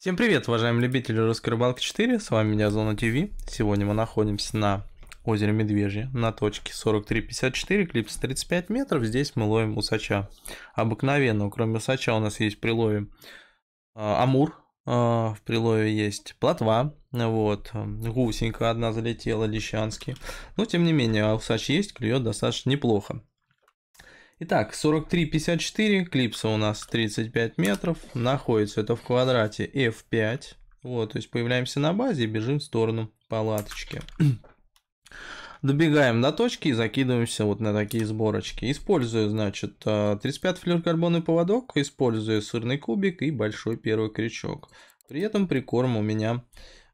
Всем привет, уважаемые любители русской рыбалки 4, с вами меня Зона ТВ. Сегодня мы находимся на озере Медвежье на точке 43.54, клипс 35 метров. Здесь мы ловим усача. Обыкновенно, кроме усача у нас есть прилове а, амур, а, в прилове есть плотва, вот, гусенька одна залетела, лещанский. Но, тем не менее, а усач есть, клюет достаточно неплохо. Итак, 43-54, клипса у нас 35 метров, находится это в квадрате F5. Вот, то есть появляемся на базе и бежим в сторону палаточки. Добегаем до точки и закидываемся вот на такие сборочки. Использую, значит, 35 а, флюоркарбонный поводок, использую сырный кубик и большой первый крючок. При этом прикорм у меня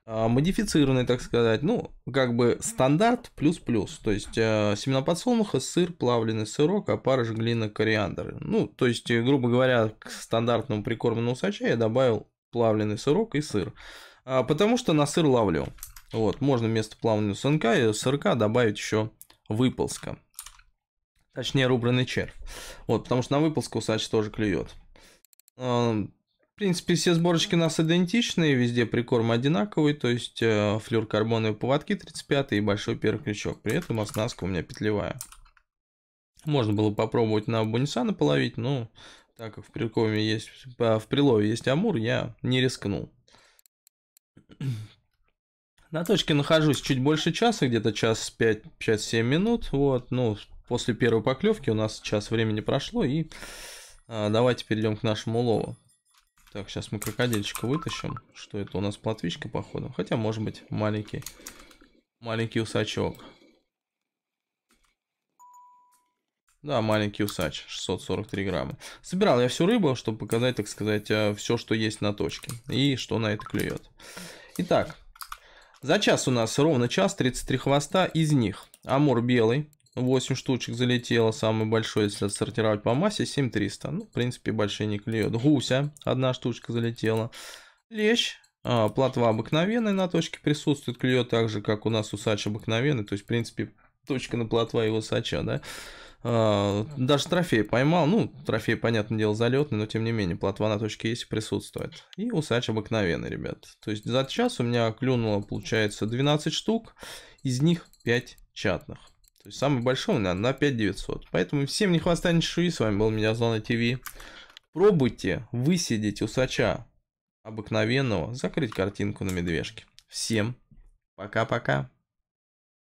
а, модифицированный, так сказать, ну, как бы стандарт плюс-плюс, то есть а, семена подсолнуха, сыр, плавленый сырок, опарыш, а глина, кориандр. Ну, то есть, э, грубо говоря, к стандартному прикорму усача я добавил плавленый сырок и сыр, потому что на сыр ловлю. Вот, можно вместо плавленного сынка и сырка добавить еще выползка. Точнее, рубленый червь. Вот, потому что на выползку усач тоже клюет. В принципе, все сборочки у нас идентичные, везде прикорм одинаковый, то есть э, флюр поводки 35 и большой первый крючок. При этом оснастка у меня петлевая. Можно было попробовать на Буниса наполовить, но так как в прикоме есть, а, в прилове есть амур, я не рискнул. На точке нахожусь чуть больше часа, где-то час 5-7 минут. Вот, ну, после первой поклевки у нас час времени прошло, и э, давайте перейдем к нашему лову. Так, сейчас мы крокодильчика вытащим. Что это у нас платвичка, походу? Хотя, может быть, маленький, маленький усачок. Да, маленький усач, 643 грамма. Собирал я всю рыбу, чтобы показать, так сказать, э, все, что есть на точке. И что на это клюет. Итак, за час у нас ровно час, 33 хвоста из них. Амур белый, 8 штучек залетело, самый большой, если отсортировать по массе, 7300. Ну, в принципе, большие не клюют Гуся, одна штучка залетела. Лещ, а, платва обыкновенная на точке присутствует, клюет так же, как у нас усач обыкновенный. То есть, в принципе, точка на платва и усача, да. А, даже трофей поймал. Ну, трофей, понятное дело, залетный, но тем не менее, платва на точке есть и присутствует. И усач обыкновенный, ребят. То есть, за час у меня клюнуло, получается, 12 штук, из них 5 чатных. То есть самый большой, наверное, на 5900. Поэтому всем не хватает шуи. С вами был меня Зона ТВ. Пробуйте высидеть усача обыкновенного, закрыть картинку на медвежке. Всем пока-пока.